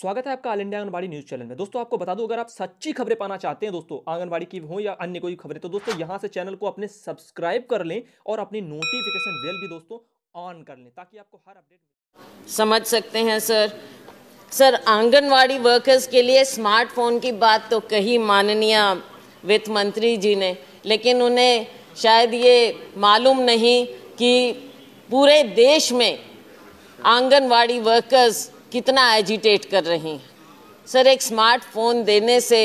स्वागत है आपका all India Anganwadi news channel में दोस्तों आपको बता दूं अगर आप सच्ची खबरें पाना चाहते हैं दोस्तों आंगनबाड़ी की हो या अन्य कोई खबरें तो दोस्तों यहां से चैनल को अपने सब्सक्राइब कर लें और अपनी नोटिफिकेशन बेल भी दोस्तों ऑन कर लें ताकि आपको हर अपडेट समझ सकते हैं सर सर आंगनबाड़ी वर्कर्स के लिए स्मार्टफोन की बात तो कही माननीय वित्त मंत्री जी ने लेकिन उन्हें शायद ये मालूम नहीं कि पूरे देश में आंगनबाड़ी वर्कर्स कितना एजिटेट कर रही हैं सर एक स्मार्टफोन देने से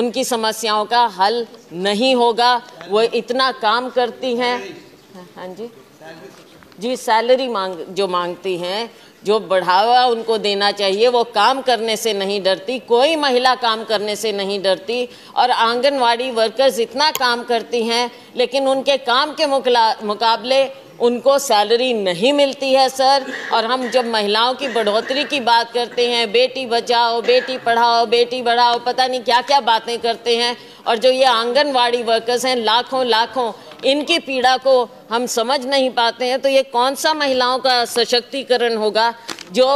उनकी समस्याओं का हल नहीं होगा वो इतना काम करती हैं हाँ जी जी सैलरी मांग जो मांगती हैं जो बढ़ावा उनको देना चाहिए वो काम करने से नहीं डरती कोई महिला काम करने से नहीं डरती और आंगनवाड़ी वर्कर्स इतना काम करती हैं लेकिन उनके काम के मुकाबले उनको सैलरी नहीं मिलती है सर और हम जब महिलाओं की बढ़ोतरी की बात करते हैं बेटी बचाओ बेटी पढ़ाओ बेटी बढ़ाओ पता नहीं क्या क्या बातें करते हैं और जो ये आंगनवाड़ी वर्कर्स हैं लाखों लाखों इनकी पीड़ा को हम समझ नहीं पाते हैं तो ये कौन सा महिलाओं का सशक्तिकरण होगा जो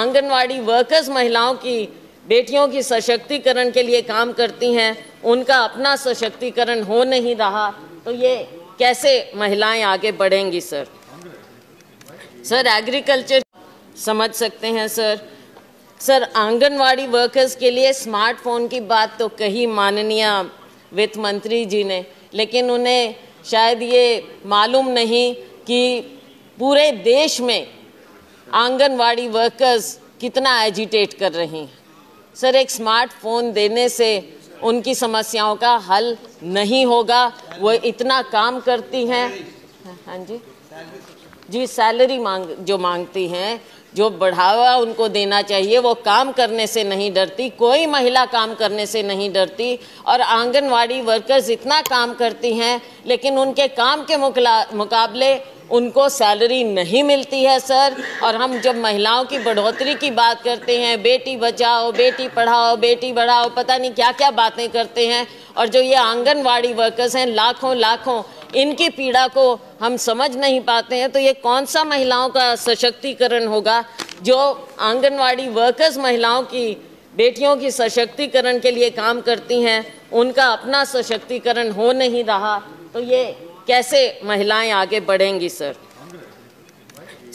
आंगनवाड़ी वर्कर्स महिलाओं की बेटियों की सशक्तिकरण के लिए काम करती हैं उनका अपना सशक्तिकरण हो नहीं रहा तो ये कैसे महिलाएं आगे बढ़ेंगी सर सर एग्रीकल्चर समझ सकते हैं सर सर आंगनवाड़ी वर्कर्स के लिए स्मार्टफोन की बात तो कही माननीय वित्त मंत्री जी ने लेकिन उन्हें शायद ये मालूम नहीं कि पूरे देश में आंगनवाड़ी वर्कर्स कितना एजिटेट कर रही हैं सर एक स्मार्टफोन देने से उनकी समस्याओं का हल नहीं होगा वो इतना काम करती हैं हाँ जी जी सैलरी मांग जो मांगती हैं जो बढ़ावा उनको देना चाहिए वो काम करने से नहीं डरती कोई महिला काम करने से नहीं डरती और आंगनवाड़ी वर्कर्स इतना काम करती हैं लेकिन उनके काम के मुकाबले उनको सैलरी नहीं मिलती है सर और हम जब महिलाओं की बढ़ोतरी की बात करते हैं बेटी बचाओ बेटी पढ़ाओ बेटी बढ़ाओ पता नहीं क्या क्या बातें करते हैं और जो ये आंगनवाड़ी वर्कर्स हैं लाखों लाखों इनकी पीड़ा को हम समझ नहीं पाते हैं तो ये कौन सा महिलाओं का सशक्तिकरण होगा जो आंगनवाड़ी वर्कर्स महिलाओं की बेटियों की सशक्तिकरण के लिए काम करती हैं उनका अपना सशक्तिकरण हो नहीं रहा तो ये कैसे महिलाएं आगे बढ़ेंगी सर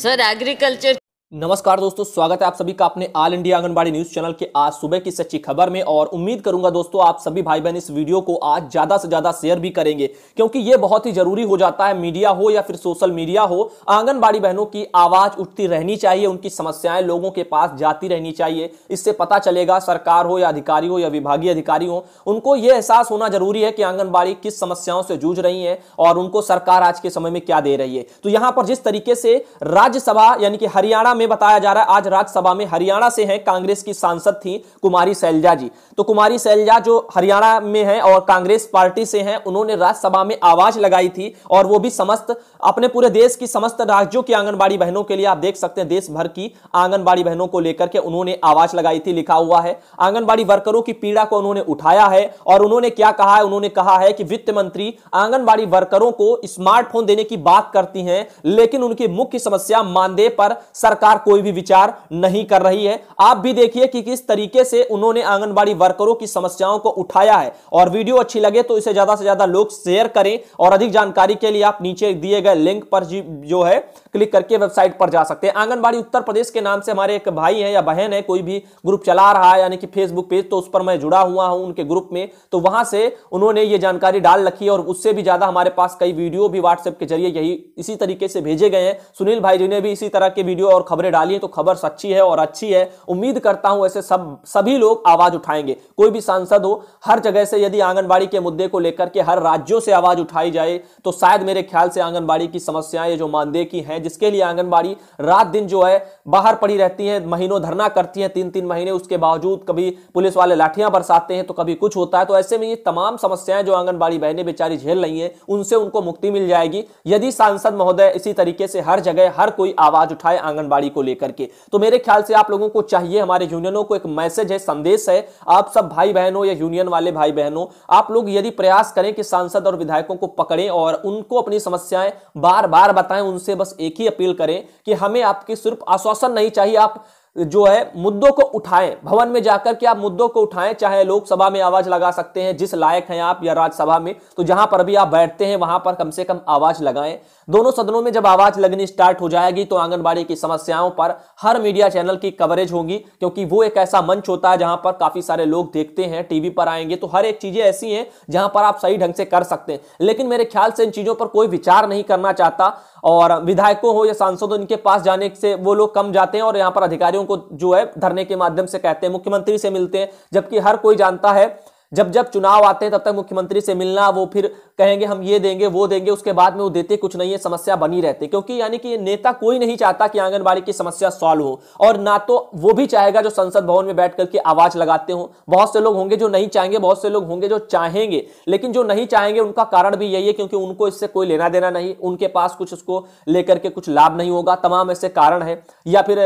सर एग्रीकल्चर नमस्कार दोस्तों स्वागत है आप सभी का अपने all India Anganwadi news channel के आज सुबह की सच्ची खबर में और उम्मीद करूंगा दोस्तों आप सभी भाई बहन इस वीडियो को आज ज्यादा से ज्यादा शेयर भी करेंगे क्योंकि ये बहुत ही जरूरी हो जाता है मीडिया हो या फिर सोशल मीडिया हो आंगनबाड़ी बहनों की आवाज उठती रहनी चाहिए उनकी समस्याएं लोगों के पास जाती रहनी चाहिए इससे पता चलेगा सरकार हो या अधिकारी हो या विभागीय अधिकारी हो उनको ये एहसास होना जरूरी है कि आंगनबाड़ी किस समस्याओं से जूझ रही है और उनको सरकार आज के समय में क्या दे रही है तो यहाँ पर जिस तरीके से राज्यसभा यानी कि हरियाणा में बताया जा रहा है आज राज्यसभा में हरियाणा से हैं कांग्रेस की सांसद थी कुमारी सैलजा जी तो कुमारी सैलजा जो हरियाणा में है और कांग्रेस पार्टी से हैं उन्होंने राज्यसभा में आवाज लगाई थी और वो भी समस्त अपने पूरे देश की समस्त राज्यों की आंगनबाड़ी बहनों के लिए आप देख सकते हैं देश भर की आंगनबाड़ी बहनों को लेकर के उन्होंने आवाज लगाई थी लिखा हुआ है आंगनबाड़ी वर्करों की पीड़ा को उन्होंने उठाया है और उन्होंने क्या कहा है उन्होंने कहा है कि वित्त मंत्री आंगनबाड़ी वर्करों को स्मार्टफोन देने की बात करती है लेकिन उनकी मुख्य समस्या मानदेय पर सरकार कोई भी विचार नहीं कर रही है आप भी देखिए कि किस तरीके से उन्होंने आंगनबाड़ी वर्करों की समस्याओं को उठाया है और वीडियो अच्छी लगे तो इसे ज्यादा से ज्यादा लोग शेयर करें और अधिक जानकारी के लिए आप नीचे दिए गए लिंक पर जो है क्लिक करके वेबसाइट पर जा सकते हैं आंगनबाड़ी उत्तर प्रदेश के नाम से हमारे एक भाई है या बहन है कोई भी ग्रुप चला रहा है यानी कि फेसबुक पेज तो उस पर मैं जुड़ा हुआ हूं उनके ग्रुप में तो वहां से उन्होंने ये जानकारी डाल रखी है और उससे भी ज्यादा हमारे पास कई वीडियो भी व्हाट्सएप के जरिए यही इसी तरीके से भेजे गए हैं सुनील भाई जी ने भी इसी तरह के वीडियो और खबरें डाली है तो खबर सच्ची है और अच्छी है उम्मीद करता हूं ऐसे सब सभी लोग आवाज उठाएंगे कोई भी सांसद हो हर जगह से यदि आंगनबाड़ी के मुद्दे को लेकर के हर राज्यों से आवाज उठाई जाए तो शायद मेरे ख्याल से आंगनबाड़ी की समस्याएं जो मानदेय की हैं हैं जिसके लिए आंगनबाड़ी रात दिन जो है बाहर पड़ी रहती है महीनों धरना करती है तीन तीन महीने उसके बावजूद कभी पुलिस वाले लाठियां बरसाते हैं तो कभी कुछ होता है तो ऐसे में ये तमाम समस्याएं जो आंगनबाड़ी बहनें बेचारी झेल रही हैं उनसे उनको मुक्ति मिल जाएगी यदि सांसद महोदय इसी तरीके से हर जगह हर कोई आवाज उठाए आंगनबाड़ी को लेकर के तो मेरे ख्याल से आप लोगों को चाहिए हमारे यूनियनों को एक मैसेज है संदेश है आप सब भाई बहनों या यूनियन वाले भाई बहनों आप लोग यदि प्रयास करें कि सांसद और विधायकों को पकड़ें और उनको अपनी समस्याएं बार बार बताएं उनसे बस एक एक ही अपील करें कि हमें आपकी सिर्फ आश्वासन नहीं चाहिए आप जो है मुद्दों को उठाएं भवन में जाकर के आप मुद्दों को उठाएं चाहे लोकसभा में आवाज लगा सकते हैं जिस लायक हैं आप या राज्यसभा में तो जहां पर भी आप बैठते हैं वहां पर कम से कम आवाज लगाएं दोनों सदनों में जब आवाज लगनी स्टार्ट हो जाएगी तो आंगनबाड़ी की समस्याओं पर हर मीडिया चैनल की कवरेज होगी क्योंकि वो एक ऐसा मंच होता है जहां पर काफी सारे लोग देखते हैं टीवी पर आएंगे तो हर एक चीजें ऐसी हैं जहां पर आप सही ढंग से कर सकते हैं लेकिन मेरे ख्याल से इन चीजों पर कोई विचार नहीं करना चाहता और विधायकों हो या सांसदों इनके पास जाने से वो लोग कम जाते हैं और यहां पर अधिकारियों अधिकारियों को जो है धरने के माध्यम से कहते हैं मुख्यमंत्री से मिलते हैं जबकि हर कोई जानता है जब जब चुनाव आते हैं तब तक मुख्यमंत्री से मिलना वो फिर कहेंगे हम ये देंगे वो देंगे उसके बाद में वो देते कुछ नहीं है समस्या बनी रहती क्योंकि यानी कि नेता कोई नहीं चाहता कि आंगनबाड़ी की समस्या सॉल्व हो और ना तो वो भी चाहेगा जो संसद भवन में बैठ करके आवाज लगाते हो बहुत से लोग होंगे जो नहीं चाहेंगे बहुत से लोग होंगे जो चाहेंगे लेकिन जो नहीं चाहेंगे उनका कारण भी यही है क्योंकि उनको इससे कोई लेना देना नहीं उनके पास कुछ उसको लेकर के कुछ लाभ नहीं होगा तमाम ऐसे कारण है या फिर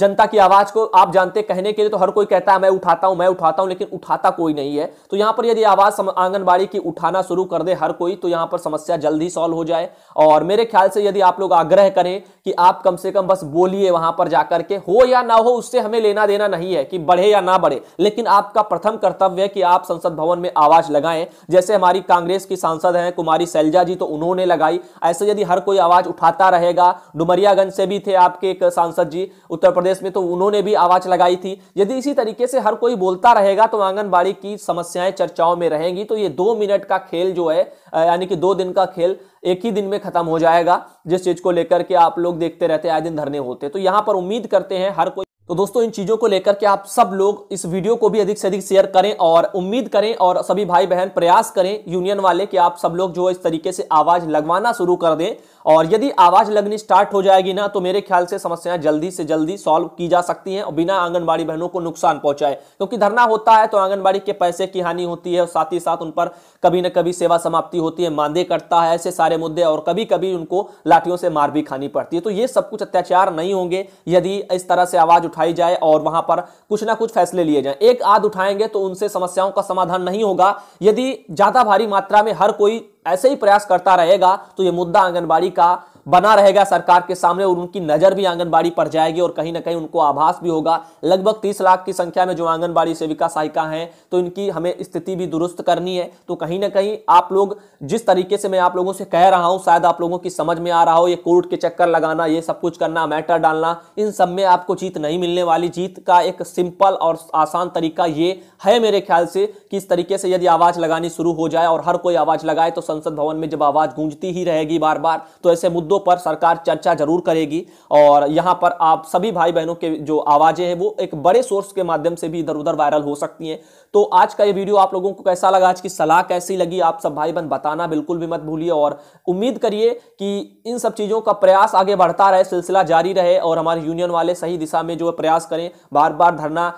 जनता की आवाज को आप जानते कहने के लिए तो हर कोई कहता है मैं उठाता हूं मैं उठाता हूं लेकिन उठाता कोई नहीं है तो यहां पर यदि आवाज आंगनबाड़ी की उठाना शुरू कर दे हर कोई तो यहां पर समस्या जल्द ही सॉल्व हो जाए और मेरे ख्याल से यदि आप लोग आग्रह करें कि आप कम से कम बस बोलिए वहां पर जाकर के हो या ना हो उससे हमें लेना देना नहीं है कि बढ़े या ना बढ़े लेकिन आपका प्रथम कर्तव्य है कि आप संसद भवन में आवाज लगाएं जैसे हमारी कांग्रेस की सांसद हैं कुमारी सैलजा जी तो उन्होंने लगाई ऐसे यदि हर कोई आवाज उठाता रहेगा डुमरियागंज से भी थे आपके एक सांसद जी उत्तर प्रदेश में तो उन्होंने भी आवाज लगाई थी यदि इसी तरीके से हर कोई बोलता रहेगा तो आंगनबाड़ी की समस्याएं चर्चाओं में रहेंगी तो ये दो मिनट का खेल जो है यानी कि दो दिन का खेल एक ही दिन में खत्म हो जाएगा जिस चीज को लेकर के आप लोग देखते रहते आए दिन धरने होते तो यहां पर उम्मीद करते हैं हर कोई तो दोस्तों इन चीज़ों को लेकर के आप सब लोग इस वीडियो को भी अधिक से अधिक शेयर करें और उम्मीद करें और सभी भाई बहन प्रयास करें यूनियन वाले कि आप सब लोग जो इस तरीके से आवाज़ लगवाना शुरू कर दें और यदि आवाज़ लगनी स्टार्ट हो जाएगी ना तो मेरे ख्याल से समस्याएं जल्दी से जल्दी सॉल्व की जा सकती हैं और बिना आंगनबाड़ी बहनों को नुकसान पहुंचाए क्योंकि धरना होता है तो आंगनबाड़ी के पैसे की हानि होती है और साथ ही साथ उन पर कभी न कभी सेवा समाप्ति होती है मांदे कटता है ऐसे सारे मुद्दे और कभी कभी उनको लाठियों से मार भी खानी पड़ती है तो ये सब कुछ अत्याचार नहीं होंगे यदि इस तरह से आवाज़ उठाई जाए और वहां पर कुछ ना कुछ फैसले लिए जाए एक आध उठाएंगे तो उनसे समस्याओं का समाधान नहीं होगा यदि ज्यादा भारी मात्रा में हर कोई ऐसे ही प्रयास करता रहेगा तो यह मुद्दा आंगनबाड़ी का बना रहेगा सरकार के सामने और उनकी नजर भी आंगनबाड़ी पर जाएगी और कहीं ना कहीं उनको आभास भी होगा लगभग तीस लाख की संख्या में जो आंगनबाड़ी सेविका सहायिका हैं तो इनकी हमें स्थिति भी दुरुस्त करनी है तो कहीं ना कहीं आप लोग जिस तरीके से मैं आप लोगों से कह रहा हूं शायद आप लोगों की समझ में आ रहा हो ये कोर्ट के चक्कर लगाना ये सब कुछ करना मैटर डालना इन सब में आपको जीत नहीं मिलने वाली जीत का एक सिंपल और आसान तरीका ये है मेरे ख्याल से कि इस तरीके से यदि आवाज लगानी शुरू हो जाए और हर कोई आवाज लगाए तो संसद भवन में जब आवाज गूंजती ही रहेगी बार बार तो ऐसे मुद्दों मुद्दों पर सरकार चर्चा जरूर करेगी और यहाँ पर आप सभी भाई बहनों के जो आवाज़ें हैं वो एक बड़े सोर्स के माध्यम से भी इधर उधर वायरल हो सकती हैं तो आज का ये वीडियो आप लोगों को कैसा लगा आज की सलाह कैसी लगी आप सब भाई बहन बताना बिल्कुल भी मत भूलिए और उम्मीद करिए कि इन सब चीज़ों का प्रयास आगे बढ़ता रहे सिलसिला जारी रहे और हमारे यूनियन वाले सही दिशा में जो प्रयास करें बार बार धरना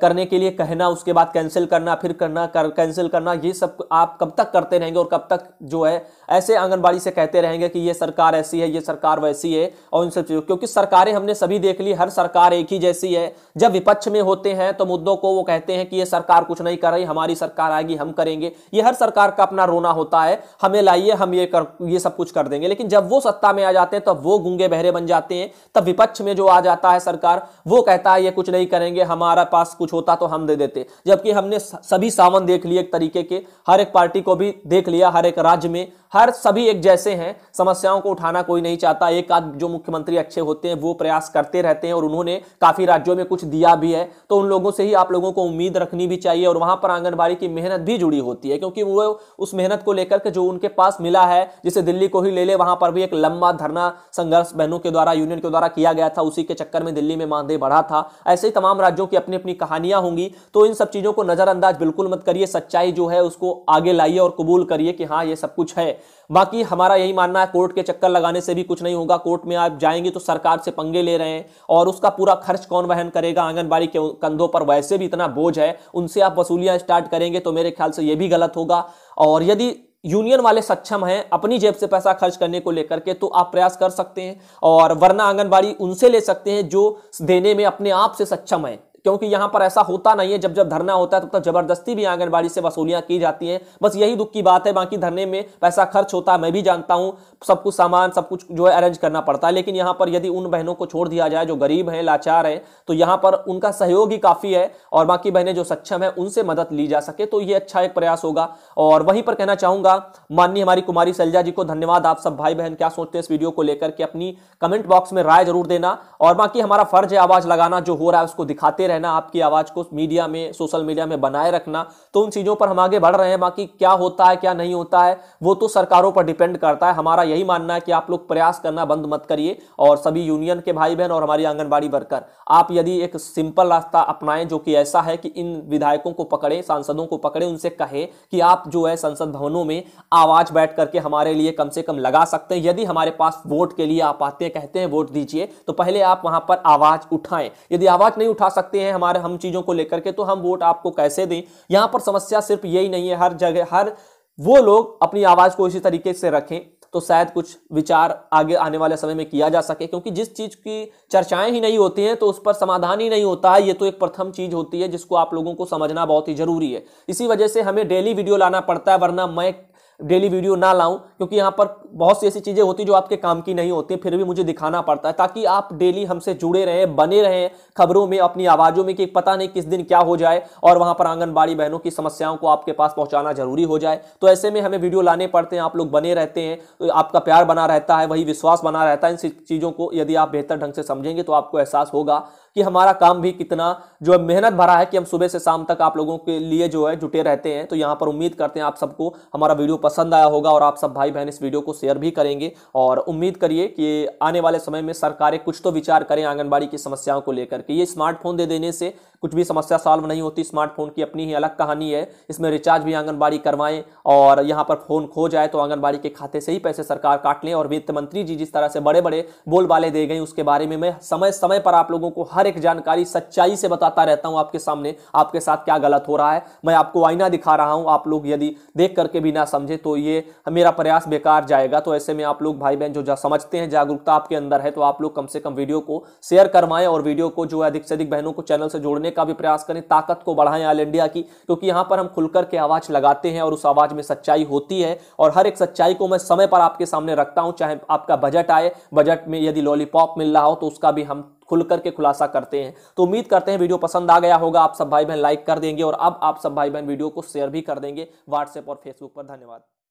करने के लिए कहना उसके बाद कैंसिल करना फिर करना कर, कैंसिल करना ये सब आप कब तक करते रहेंगे और कब तक जो है ऐसे आंगनबाड़ी से कहते रहेंगे कि ये सरकार ऐसी है ये सरकार वैसी है और इन सब चीज़ों क्योंकि सरकारें हमने सभी देख ली हर सरकार एक ही जैसी है जब विपक्ष में होते हैं तो मुद्दों को वो कहते हैं कि ये सरकार कुछ नहीं कर रही हमारी सरकार आएगी हम करेंगे ये हर सरकार का अपना रोना होता है हमें लाइए हम ये कर ये सब कुछ कर देंगे लेकिन जब वो सत्ता में आ जाते हैं तब वो गूंगे बहरे बन जाते हैं तब विपक्ष में जो आ जाता है सरकार वो कहता है ये कुछ नहीं करेंगे हमारा पास कुछ होता तो हम दे देते जबकि हमने सभी सावन देख लिए एक तरीके के हर एक पार्टी को भी देख लिया हर एक राज्य में हर सभी एक जैसे हैं समस्याओं को उठाना कोई नहीं चाहता एक आध जो मुख्यमंत्री अच्छे होते हैं वो प्रयास करते रहते हैं और उन्होंने काफ़ी राज्यों में कुछ दिया भी है तो उन लोगों से ही आप लोगों को उम्मीद रखनी भी चाहिए और वहाँ पर आंगनबाड़ी की मेहनत भी जुड़ी होती है क्योंकि वो उस मेहनत को लेकर के जो उनके पास मिला है जिसे दिल्ली को ही ले ले वहाँ पर भी एक लंबा धरना संघर्ष बहनों के द्वारा यूनियन के द्वारा किया गया था उसी के चक्कर में दिल्ली में मानदेय बढ़ा था ऐसे ही तमाम राज्यों की अपनी अपनी कहानियां होंगी तो इन सब चीज़ों को नज़रअंदाज बिल्कुल मत करिए सच्चाई जो है उसको आगे लाइए और कबूल करिए कि हाँ ये सब कुछ है बाकी हमारा यही मानना है कोर्ट के चक्कर लगाने से भी कुछ नहीं होगा कोर्ट में आप जाएंगे तो सरकार से पंगे ले रहे हैं और उसका पूरा खर्च कौन वहन करेगा आंगनबाड़ी के कंधों पर वैसे भी इतना बोझ है उनसे आप वसूलियाँ स्टार्ट करेंगे तो मेरे ख्याल से ये भी गलत होगा और यदि यूनियन वाले सक्षम हैं अपनी जेब से पैसा खर्च करने को लेकर के तो आप प्रयास कर सकते हैं और वरना आंगनबाड़ी उनसे ले सकते हैं जो देने में अपने आप से सक्षम है क्योंकि यहां पर ऐसा होता नहीं है जब जब धरना होता है तब तो तक जबरदस्ती भी आंगनबाड़ी से वसूलियां की जाती हैं बस यही दुख की बात है बाकी धरने में पैसा खर्च होता है मैं भी जानता हूं सब कुछ सामान सब कुछ जो है अरेंज करना पड़ता है लेकिन यहां पर यदि उन बहनों को छोड़ दिया जाए जो गरीब हैं लाचार हैं तो यहां पर उनका सहयोग ही काफी है और बाकी बहनें जो सक्षम है उनसे मदद ली जा सके तो ये अच्छा एक प्रयास होगा और वहीं पर कहना चाहूंगा माननीय हमारी कुमारी सैलजा जी को धन्यवाद आप सब भाई बहन क्या सोचते हैं इस वीडियो को लेकर के अपनी कमेंट बॉक्स में राय जरूर देना और बाकी हमारा फर्ज है आवाज लगाना जो हो रहा है उसको दिखाते रहे रहना आपकी आवाज़ को मीडिया में सोशल मीडिया में बनाए रखना तो उन चीज़ों पर हम आगे बढ़ रहे हैं बाकी क्या होता है क्या नहीं होता है वो तो सरकारों पर डिपेंड करता है हमारा यही मानना है कि आप लोग प्रयास करना बंद मत करिए और सभी यूनियन के भाई बहन और हमारी आंगनबाड़ी वर्कर आप यदि एक सिंपल रास्ता अपनाएं जो कि ऐसा है कि इन विधायकों को पकड़े सांसदों को पकड़े उनसे कहे कि आप जो है संसद भवनों में आवाज़ बैठ करके हमारे लिए कम से कम लगा सकते हैं यदि हमारे पास वोट के लिए आप आते कहते हैं वोट दीजिए तो पहले आप वहां पर आवाज़ उठाएं यदि आवाज़ नहीं उठा सकते हैं हमारे हम चीज़ों को लेकर के तो हम वोट आपको कैसे दें यहाँ पर समस्या सिर्फ यही नहीं है हर जगह हर वो लोग अपनी आवाज़ को इसी तरीके से रखें तो शायद कुछ विचार आगे आने वाले समय में किया जा सके क्योंकि जिस चीज़ की चर्चाएं ही नहीं होती हैं तो उस पर समाधान ही नहीं होता है ये तो एक प्रथम चीज़ होती है जिसको आप लोगों को समझना बहुत ही ज़रूरी है इसी वजह से हमें डेली वीडियो लाना पड़ता है वरना मैं डेली वीडियो ना लाऊं क्योंकि यहाँ पर बहुत सी ऐसी चीज़ें होती जो आपके काम की नहीं होती फिर भी मुझे दिखाना पड़ता है ताकि आप डेली हमसे जुड़े रहें बने रहें खबरों में अपनी आवाज़ों में कि पता नहीं किस दिन क्या हो जाए और वहाँ पर आंगनबाड़ी बहनों की समस्याओं को आपके पास पहुँचाना जरूरी हो जाए तो ऐसे में हमें वीडियो लाने पड़ते हैं आप लोग बने रहते हैं तो आपका प्यार बना रहता है वही विश्वास बना रहता है इन चीज़ों को यदि आप बेहतर ढंग से समझेंगे तो आपको एहसास होगा कि हमारा काम भी कितना जो मेहनत भरा है कि हम सुबह से शाम तक आप लोगों के लिए जो है जुटे रहते हैं तो यहाँ पर उम्मीद करते हैं आप सबको हमारा वीडियो पसंद आया होगा और आप सब भाई बहन इस वीडियो को शेयर भी करेंगे और उम्मीद करिए कि आने वाले समय में सरकारें कुछ तो विचार करें आंगनबाड़ी की समस्याओं को लेकर के ये स्मार्टफोन दे देने से कुछ भी समस्या सॉल्व नहीं होती स्मार्टफोन की अपनी ही अलग कहानी है इसमें रिचार्ज भी आंगनबाड़ी करवाएं और यहाँ पर फोन खो जाए तो आंगनबाड़ी के खाते से ही पैसे सरकार काट लें और वित्त मंत्री जी जिस तरह से बड़े बड़े बोलबाले दे गए उसके बारे में मैं समय समय पर आप लोगों को हर एक जानकारी सच्चाई से बताता रहता हूँ आपके सामने आपके साथ क्या गलत हो रहा है मैं आपको आईना दिखा रहा हूँ आप लोग यदि देख करके भी ना समझे तो ये मेरा प्रयास बेकार जाएगा तो ऐसे में आप लोग भाई बहन जो समझते हैं जागरूकता आपके अंदर है तो आप लोग कम से कम वीडियो को शेयर करवाएं और वीडियो को जो है अधिक से अधिक बहनों को चैनल से जोड़ने का भी प्रयास करें ताकत को बढ़ाएं ऑल इंडिया की क्योंकि यहाँ पर हम खुलकर के आवाज लगाते हैं और उस आवाज में सच्चाई होती है और हर एक सच्चाई को मैं समय पर आपके सामने रखता हूं चाहे आपका बजट आए बजट में यदि लॉलीपॉप मिल रहा हो तो उसका भी हम खुल करके खुलासा करते हैं तो उम्मीद करते हैं वीडियो पसंद आ गया होगा आप सब भाई बहन लाइक कर देंगे और अब आप सब भाई बहन वीडियो को शेयर भी कर देंगे व्हाट्सएप और फेसबुक पर धन्यवाद